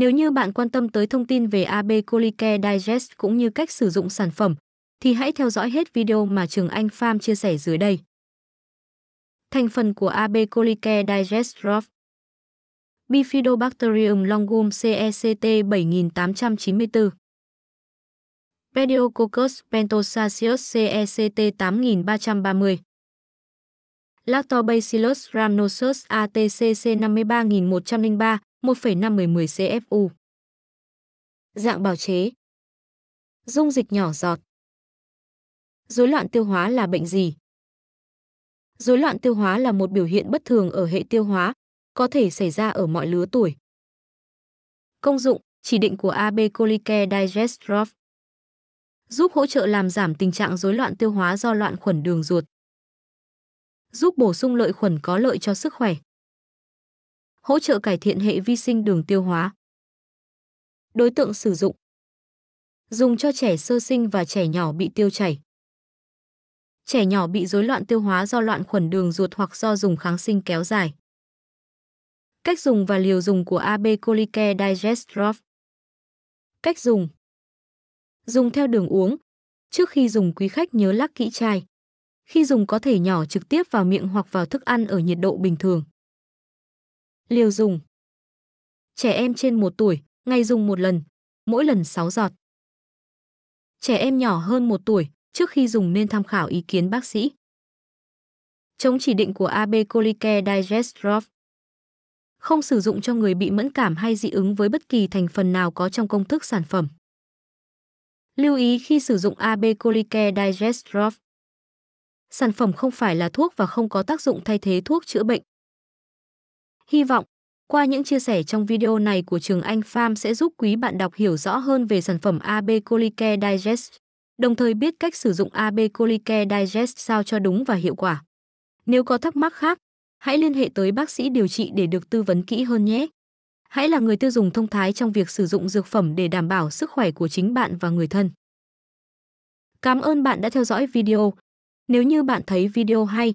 Nếu như bạn quan tâm tới thông tin về AB Colicare Digest cũng như cách sử dụng sản phẩm, thì hãy theo dõi hết video mà Trường Anh Farm chia sẻ dưới đây. Thành phần của AB Colicare Digest Drop Bifidobacterium longum CECT 7894 Pediococcus pentosaceus CECT 8330 Lactobacillus rhamnosus ATCC 53103 1,5-10 CFU. Dạng bào chế Dung dịch nhỏ giọt Rối loạn tiêu hóa là bệnh gì? Rối loạn tiêu hóa là một biểu hiện bất thường ở hệ tiêu hóa, có thể xảy ra ở mọi lứa tuổi. Công dụng, chỉ định của AB Colicae digestrof giúp hỗ trợ làm giảm tình trạng rối loạn tiêu hóa do loạn khuẩn đường ruột. Giúp bổ sung lợi khuẩn có lợi cho sức khỏe hỗ trợ cải thiện hệ vi sinh đường tiêu hóa. Đối tượng sử dụng Dùng cho trẻ sơ sinh và trẻ nhỏ bị tiêu chảy. Trẻ nhỏ bị rối loạn tiêu hóa do loạn khuẩn đường ruột hoặc do dùng kháng sinh kéo dài. Cách dùng và liều dùng của AB Colicae Digest Drop Cách dùng Dùng theo đường uống. Trước khi dùng quý khách nhớ lắc kỹ chai. Khi dùng có thể nhỏ trực tiếp vào miệng hoặc vào thức ăn ở nhiệt độ bình thường. Liều dùng. Trẻ em trên 1 tuổi, ngày dùng một lần, mỗi lần 6 giọt. Trẻ em nhỏ hơn 1 tuổi, trước khi dùng nên tham khảo ý kiến bác sĩ. Chống chỉ định của AB Colicare Digest Drop Không sử dụng cho người bị mẫn cảm hay dị ứng với bất kỳ thành phần nào có trong công thức sản phẩm. Lưu ý khi sử dụng AB Colicare Digest Drop Sản phẩm không phải là thuốc và không có tác dụng thay thế thuốc chữa bệnh. Hy vọng, qua những chia sẻ trong video này của Trường Anh Farm sẽ giúp quý bạn đọc hiểu rõ hơn về sản phẩm AB Colicare Digest, đồng thời biết cách sử dụng AB Colicare Digest sao cho đúng và hiệu quả. Nếu có thắc mắc khác, hãy liên hệ tới bác sĩ điều trị để được tư vấn kỹ hơn nhé. Hãy là người tiêu dùng thông thái trong việc sử dụng dược phẩm để đảm bảo sức khỏe của chính bạn và người thân. Cảm ơn bạn đã theo dõi video. Nếu như bạn thấy video hay,